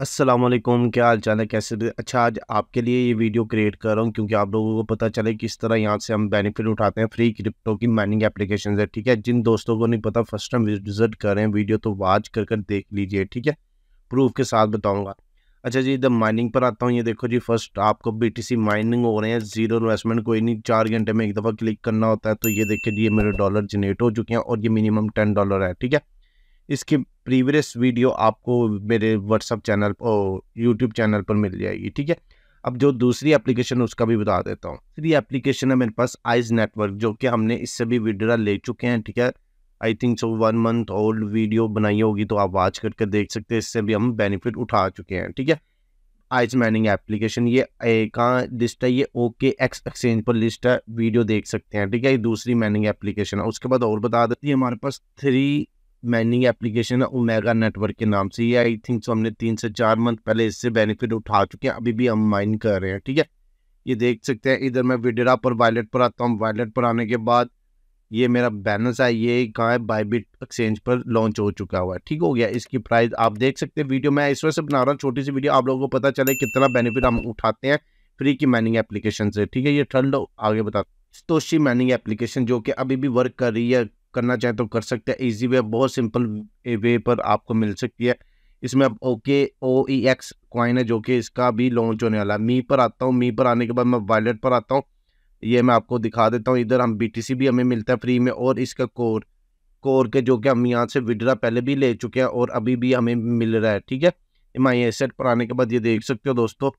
असलम क्या हाल चाल है कैसे अच्छा आज आपके लिए ये वीडियो क्रिएट कर रहा हूँ क्योंकि आप लोगों को पता चले किस तरह यहाँ से हम बेनिफिट उठाते हैं फ्री क्रिप्टो की माइनिंग एप्लीकेशन है ठीक है जिन दोस्तों को नहीं पता फर्स्ट टाइम विजिट कर रहे हैं वीडियो तो वाच कर कर देख लीजिए ठीक है प्रूफ के साथ बताऊँगा अच्छा जी जब माइनिंग पर आता हूँ ये देखो जी फर्स्ट आपको बी माइनिंग हो रहे हैं जीरो इन्वेस्टमेंट कोई नहीं चार घंटे में एक दफ़ा क्लिक करना होता है तो ये देखिए जी ये मेरे डॉलर जनरेट हो चुके हैं और ये मिनिमम टेन डॉलर है ठीक है इसके प्रीवियस वीडियो आपको मेरे व्हाट्सअप चैनल और यूट्यूब चैनल पर मिल जाएगी ठीक है अब जो दूसरी एप्लीकेशन उसका भी बता देता हूँ दूसरी एप्लीकेशन है मेरे पास आइज नेटवर्क जो कि हमने इससे भी वीडियो ले चुके हैं ठीक है I think so one month old video बनाई होगी तो आप वॉच करके देख सकते हैं इससे भी हम बेनिफिट उठा चुके हैं ठीक है आइज मैनिंग एप्लीकेशन ये कहाँ लिस्ट है ये ओके एक्स एक्सचेंज पर लिस्ट है वीडियो देख सकते हैं ठीक है ये दूसरी मैनिंग एप्लीकेशन है उसके बाद और बता देती है हमारे पास थ्री माइनिंग एप्लीकेशन है ओमेगा नेटवर्क के नाम से ये आई थिंक सो हमने तीन से चार मंथ पहले इससे बेनिफिट उठा चुके हैं अभी भी हम माइन कर रहे हैं ठीक है ये देख सकते हैं इधर मैं विडेरा पर वायलेट पर आता हूँ वायलेट पर आने के बाद ये मेरा बैलेंस है ये कहाँ है बाईबिट एक्सचेंज पर लॉन्च हो चुका हुआ है ठीक हो गया इसकी प्राइस आप देख सकते हैं वीडियो मैं इस वजह से बना रहा हूँ छोटी सी वीडियो आप लोगों को पता चले कितना बेनिफिट हम उठाते हैं फ्री की माइनिंग एप्लीकेशन से ठीक है ये ठंड आगे बता तोशी माइनिंग एप्लीकेशन जो कि अभी भी वर्क कर रही है करना चाहें तो कर सकते हैं इजी वे बहुत सिंपल वे पर आपको मिल सकती है इसमें अब okay O E X coin है जो कि इसका भी लॉन्च होने वाला है मी पर आता हूँ मी पर आने के बाद मैं वॉलेट पर आता हूँ ये मैं आपको दिखा देता हूँ इधर हम बी टी सी भी हमें मिलता है फ्री में और इसका कोर कोर के जो कि हम यहाँ से विड्रा पहले भी ले चुके हैं और अभी भी हमें मिल रहा है ठीक है एम आई पर आने के बाद ये देख सकते हो दोस्तों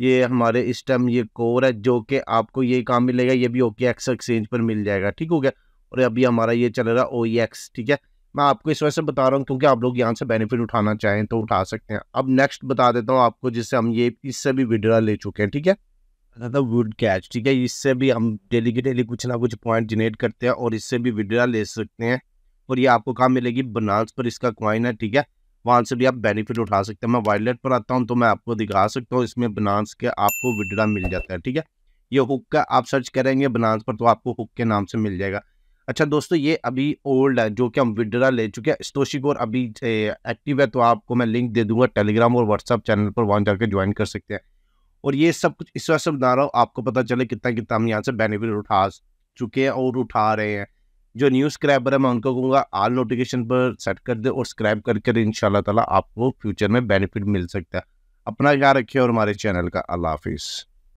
ये हमारे इस टाइम ये कोर है जो कि आपको ये काम मिलेगा ये भी ओके एक्स एक्सचेंज पर मिल जाएगा ठीक हो गया और अभी हमारा ये चल रहा है ओ एक्स e ठीक है मैं आपको इस वजह से बता रहा हूँ क्योंकि आप लोग यहाँ से बेनिफिट उठाना चाहें तो उठा सकते हैं अब नेक्स्ट बता देता हूँ आपको जिससे हम ये इससे भी विड्रा ले चुके हैं ठीक है वुड कैच ठीक है इससे भी हम डेली के डेली कुछ ना कुछ पॉइंट जनरेट करते हैं और इससे भी विड्रा ले सकते हैं और ये आपको कहाँ मिलेगी बनास पर इसका क्वाइन है ठीक है वहाँ से भी आप बेनिफिट उठा सकते हैं मैं वाइल्ड पर आता हूँ तो मैं आपको दिखा सकता हूँ इसमें बनास के आपको विड्रा मिल जाता है ठीक है ये हुक का आप सर्च करेंगे बनास पर तो आपको हुक के नाम से मिल जाएगा अच्छा दोस्तों ये अभी ओल्ड है जो कि हम विड्रा ले चुके हैं स्टोशिकोर अभी एक्टिव है तो आपको मैं लिंक दे दूंगा टेलीग्राम और व्हाट्सअप चैनल पर वहाँ जाकर ज्वाइन कर सकते हैं और ये सब कुछ इस वक्त बना रहा हूँ आपको पता चले कितना कितना हम यहाँ से बेनिफिट उठा चुके हैं और उठा रहे हैं जो न्यू स्क्रैबर है मैं उनको कहूँगा आल नोटिफिकेशन पर सेट कर दे और स्क्रैब करके इन ताला आपको फ्यूचर में बेनिफिट मिल सकता है अपना ख्याल रखिए और हमारे चैनल का अल्लाह हाफिज़